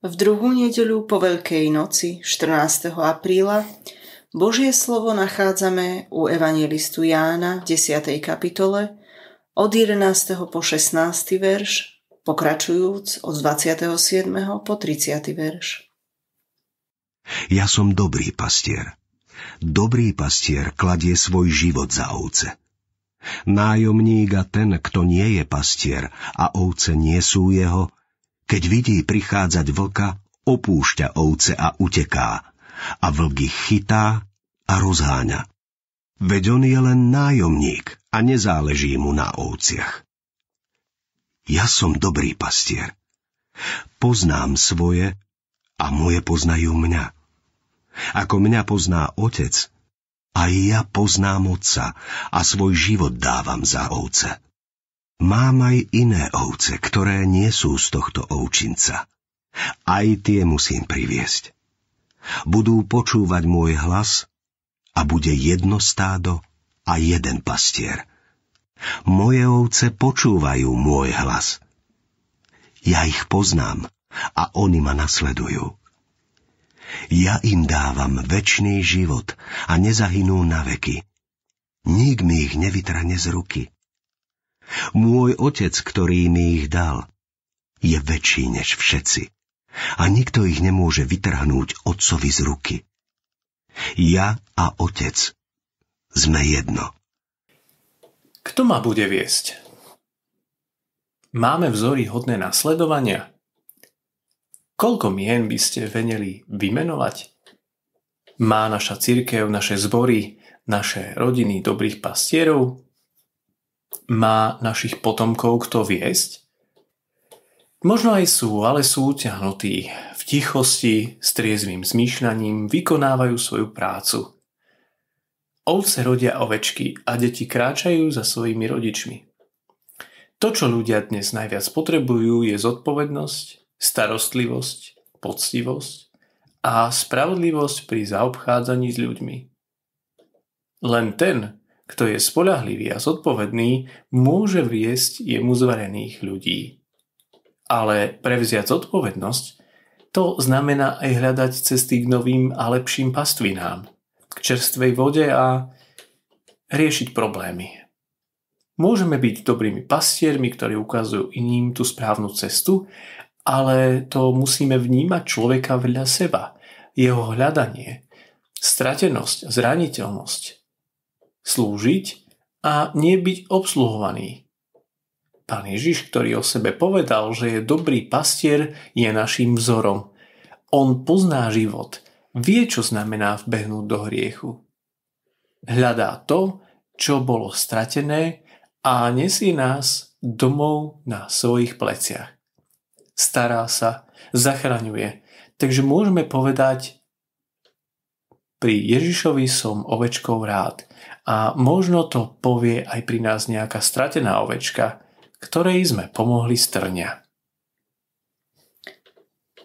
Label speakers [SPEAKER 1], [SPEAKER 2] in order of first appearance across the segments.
[SPEAKER 1] V druhú nedeľu po Veľkej noci 14. apríla Božie slovo nachádzame u evangelistu Jána v 10. kapitole od 11. po 16. verš, pokračujúc od 27. po 30. verš.
[SPEAKER 2] Ja som dobrý pastier. Dobrý pastier kladie svoj život za ovce. Nájomník a ten, kto nie je pastier a ovce nie sú jeho, keď vidí prichádzať vlka, opúšťa ovce a uteká. A vlk ich chytá a rozháňa. Veď on je len nájomník a nezáleží mu na ovciach. Ja som dobrý pastier. Poznám svoje a moje poznajú mňa. Ako mňa pozná otec, aj ja poznám otca a svoj život dávam za ovce. Mám aj iné ovce, ktoré nie sú z tohto ovčinca. Aj tie musím priviesť. Budú počúvať môj hlas a bude jedno stádo a jeden pastier. Moje ovce počúvajú môj hlas. Ja ich poznám a oni ma nasledujú. Ja im dávam večný život a nezahynú na veky. Nik mi ich nevytrane z ruky. Môj otec, ktorý mi ich dal, je väčší než všetci a nikto ich nemôže vytrhnúť otcovi z ruky. Ja a otec sme jedno.
[SPEAKER 3] Kto ma bude viesť? Máme vzory hodné nasledovania? Koľko mien by ste veneli vymenovať? Má naša církev, naše zbory, naše rodiny dobrých pastierov? má našich potomkov kto viesť? Možno aj sú, ale sú ťahnutí. V tichosti, s triezvým zmýšľaním vykonávajú svoju prácu. Ovce rodia ovečky a deti kráčajú za svojimi rodičmi. To, čo ľudia dnes najviac potrebujú, je zodpovednosť, starostlivosť, poctivosť a spravodlivosť pri zaobchádzaní s ľuďmi. Len ten, kto je spolahlivý a zodpovedný, môže viesť jemu zverených ľudí. Ale prevziať zodpovednosť, to znamená aj hľadať cesty k novým a lepším pastvinám, k čerstvej vode a riešiť problémy. Môžeme byť dobrými pastiermi, ktorí ukazujú iným tú správnu cestu, ale to musíme vnímať človeka vedľa seba, jeho hľadanie, stratenosť, zraniteľnosť – slúžiť a byť obsluhovaný. Pán Ježiš, ktorý o sebe povedal, že je dobrý pastier, je našim vzorom. On pozná život, vie, čo znamená vbehnúť do hriechu. Hľadá to, čo bolo stratené a nesie nás domov na svojich pleciach. Stará sa, zachraňuje. Takže môžeme povedať, pri Ježišovi som ovečkou rád a možno to povie aj pri nás nejaká stratená ovečka, ktorej sme pomohli strňa.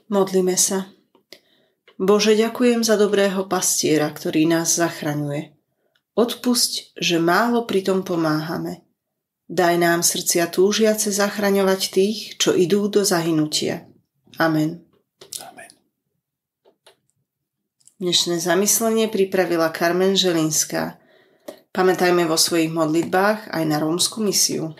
[SPEAKER 1] Modlíme sa. Bože, ďakujem za dobrého pastiera, ktorý nás zachraňuje. Odpusť, že málo pri tom pomáhame. Daj nám srdcia túžiace zachraňovať tých, čo idú do zahynutia. Amen. Dnešné zamyslenie pripravila Carmen Želinská. Pamätajme vo svojich modlitbách aj na rómsku misiu.